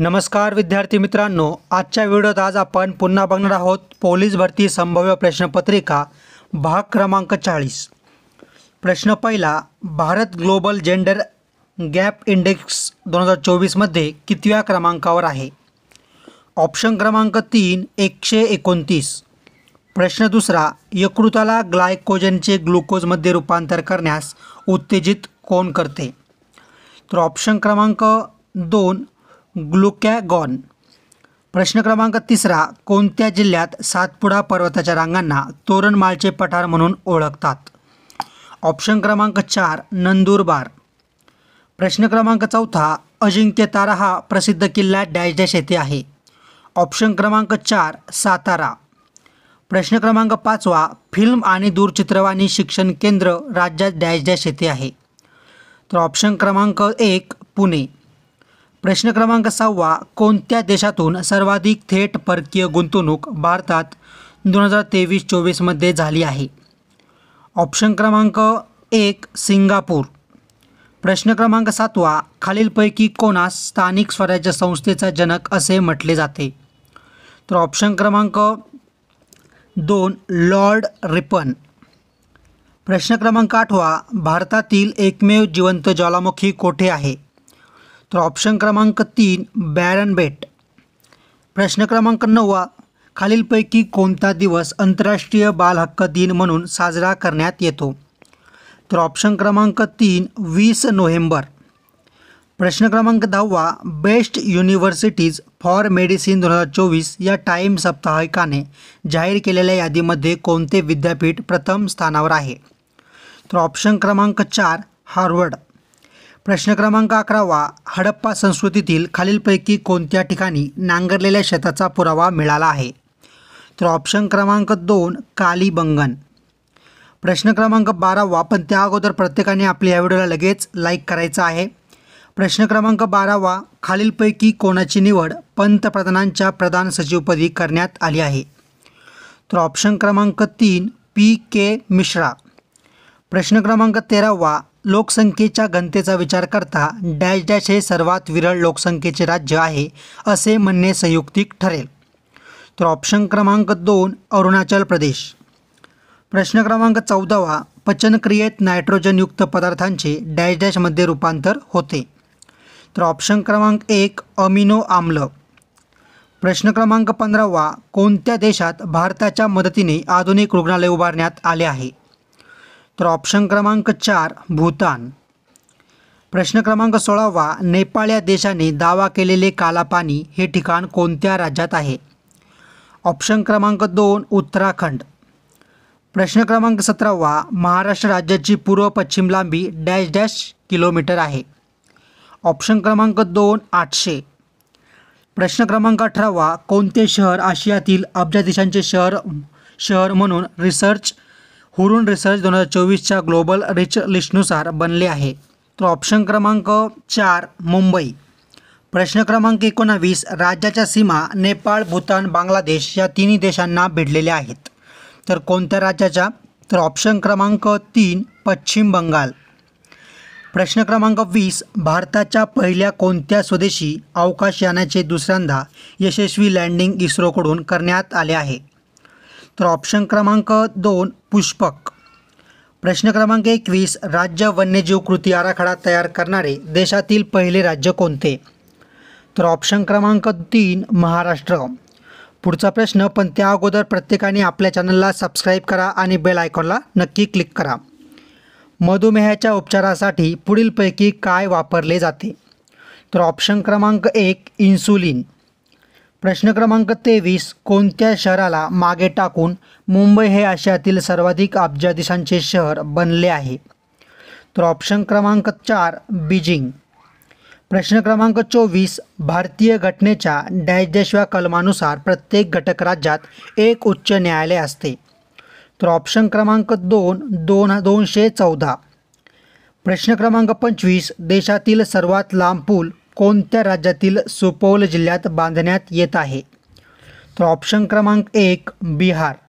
नमस्कार विद्यार्थी मित्रांनो आजच्या व्हिडिओत आज आपण पुन्हा बघणार आहोत पोलीस भरती संभाव्य प्रश्नपत्रिका भाग क्रमांक चाळीस प्रश्न पहिला Bharat global gender gap index दोन हजार चोवीसमध्ये कितव्या क्रमांकावर आहे ऑप्शन क्रमांक तीन एकशे एकोणतीस प्रश्न दुसरा यकृताला ग्लायकोजनचे ग्लुकोजमध्ये रूपांतर करण्यास उत्तेजित कोण करते तर ऑप्शन क्रमांक दोन ग्लुकॅगॉन प्रश्न क्रमांक तिसरा कोणत्या जिल्ह्यात सातपुडा पर्वताच्या रांगांना तोरणमाळचे पठार म्हणून ओळखतात ऑप्शन क्रमांक चार नंदुरबार प्रश्न क्रमांक चौथा अजिंक्य तारा हा प्रसिद्ध किल्ला डॅश डॅश येथे आहे ऑप्शन क्रमांक चार सातारा प्रश्न क्रमांक पाचवा फिल्म आणि दूरचित्रवाणी शिक्षण केंद्र राज्यात डॅश डॅश येथे आहे तर ऑप्शन क्रमांक एक पुणे प्रश्न क्रमांक सहावा कोणत्या देशातून सर्वाधिक थेट परकीय गुंतवणूक भारतात दोन हजार तेवीस चोवीसमध्ये झाली आहे ऑप्शन क्रमांक एक सिंगापूर प्रश्न क्रमांक सातवा खालीलपैकी कोणास स्थानिक स्वराज्य संस्थेचा जनक असे म्हटले जाते तर ऑप्शन क्रमांक दोन लॉर्ड रिपन प्रश्न क्रमांक आठवा भारतातील एकमेव जिवंत ज्वालामुखी कोठे आहे तर ऑप्शन क्रमांक तीन बॅरन बेट प्रश्न क्रमांक नववा खालीलपैकी कोणता दिवस आंतरराष्ट्रीय बालहक्क दिन म्हणून साजरा करण्यात येतो तर ऑप्शन क्रमांक तीन वीस नोव्हेंबर प्रश्न क्रमांक दहावा बेस्ट युनिव्हर्सिटीज फॉर मेडिसिन दोन हजार चोवीस या टाईम साप्ताहिकाने जाहीर केलेल्या यादीमध्ये कोणते विद्यापीठ प्रथम स्थानावर आहे तर ऑप्शन क्रमांक चार हार्वर्ड प्रश्न क्रमांक अकरावा हडप्पा संस्कृतीतील खालीलपैकी कोणत्या ठिकाणी नांगरलेल्या शेताचा पुरावा मिळाला आहे तर ऑप्शन क्रमांक दोन कालीबंगन प्रश्न क्रमांक बारावा पण त्या अगोदर प्रत्येकाने आपल्या या व्हिडिओला लगेच लाईक करायचा आहे प्रश्न क्रमांक बारावा खालीलपैकी कोणाची निवड पंतप्रधानांच्या प्रधान सचिवपदी करण्यात आली आहे तर ऑप्शन क्रमांक तीन पी के मिश्रा प्रश्न क्रमांक तेरावा लोकसंख्येच्या घनतेचा विचार करता डॅश डॅश हे सर्वात विरळ लोकसंख्येचे राज्य आहे असे म्हणणे संयुक्तिक ठरेल तर ऑप्शन क्रमांक दोन अरुणाचल प्रदेश प्रश्न क्रमांक चौदावा पचनक्रियेत नायट्रोजनयुक्त पदार्थांचे डॅश डॅशमध्ये रूपांतर होते तर ऑप्शन क्रमांक एक अमिनो आम्ल प्रश्न क्रमांक पंधरावा कोणत्या देशात भारताच्या मदतीने आधुनिक रुग्णालय उभारण्यात आले आहे तर ऑप्शन क्रमांक चार भूतान प्रश्न क्रमांक सोळावा नेपाळ या देशाने दावा केलेले कालापानी हे ठिकाण कोणत्या राज्यात आहे ऑप्शन क्रमांक दोन उत्तराखंड प्रश्न क्रमांक सतरावा महाराष्ट्र राज्याची पूर्व पश्चिम लांबी डॅश डॅश किलोमीटर आहे ऑप्शन क्रमांक दोन आठशे प्रश्न क्रमांक अठरावा कोणते शहर आशियातील अब्जा देशांचे शहर शहर म्हणून रिसर्च हुरून रिसर्च दोन हजार चोवीसच्या ग्लोबल रिच लिस्टनुसार बनले आहे तर ऑप्शन क्रमांक चार मुंबई प्रश्न क्रमांक एकोणावीस राज्याच्या सीमा नेपाळ भूतान बांगलादेश या तिन्ही देशांना भिडलेल्या आहेत तर कोणत्या राज्याच्या तर ऑप्शन क्रमांक तीन पश्चिम बंगाल प्रश्न क्रमांक वीस भारताच्या पहिल्या कोणत्या स्वदेशी अवकाश यानाचे दुसऱ्यांदा यशस्वी लँडिंग इस्रोकडून करण्यात आले आहे तर ऑप्शन क्रमांक दोन पुष्पक प्रश्न क्रमांक एकवीस राज्य वन्यजीव कृती आराखडा तयार करणारे देशातील पहिले राज्य कोणते तर ऑप्शन क्रमांक तीन महाराष्ट्र पुढचा प्रश्न पण त्या अगोदर प्रत्येकाने आपल्या चॅनलला सबस्क्राईब करा आणि बेल आयकॉनला नक्की क्लिक करा मधुमेहाच्या उपचारासाठी पुढीलपैकी काय वापरले जाते तर ऑप्शन क्रमांक एक इन्सुलिन प्रश्न क्रमांक तेवीस कोणत्या शहराला मागे टाकून मुंबई हे आशियातील सर्वाधिक अब्जाधीशांचे शहर बनले आहे तर ऑप्शन क्रमांक चार बीजिंग प्रश्न क्रमांक चोवीस भारतीय घटनेच्या डॅशव्या कलमानुसार प्रत्येक घटक राज्यात एक उच्च न्यायालय असते तर ऑप्शन क्रमांक दोन दोन दोनशे चौदा प्रश्न क्रमांक पंचवीस देशातील सर्वात लांब पूल कोणत्या राज्यातील सुपौल जिल्ह्यात बांधण्यात येत आहे तर ऑप्शन क्रमांक एक बिहार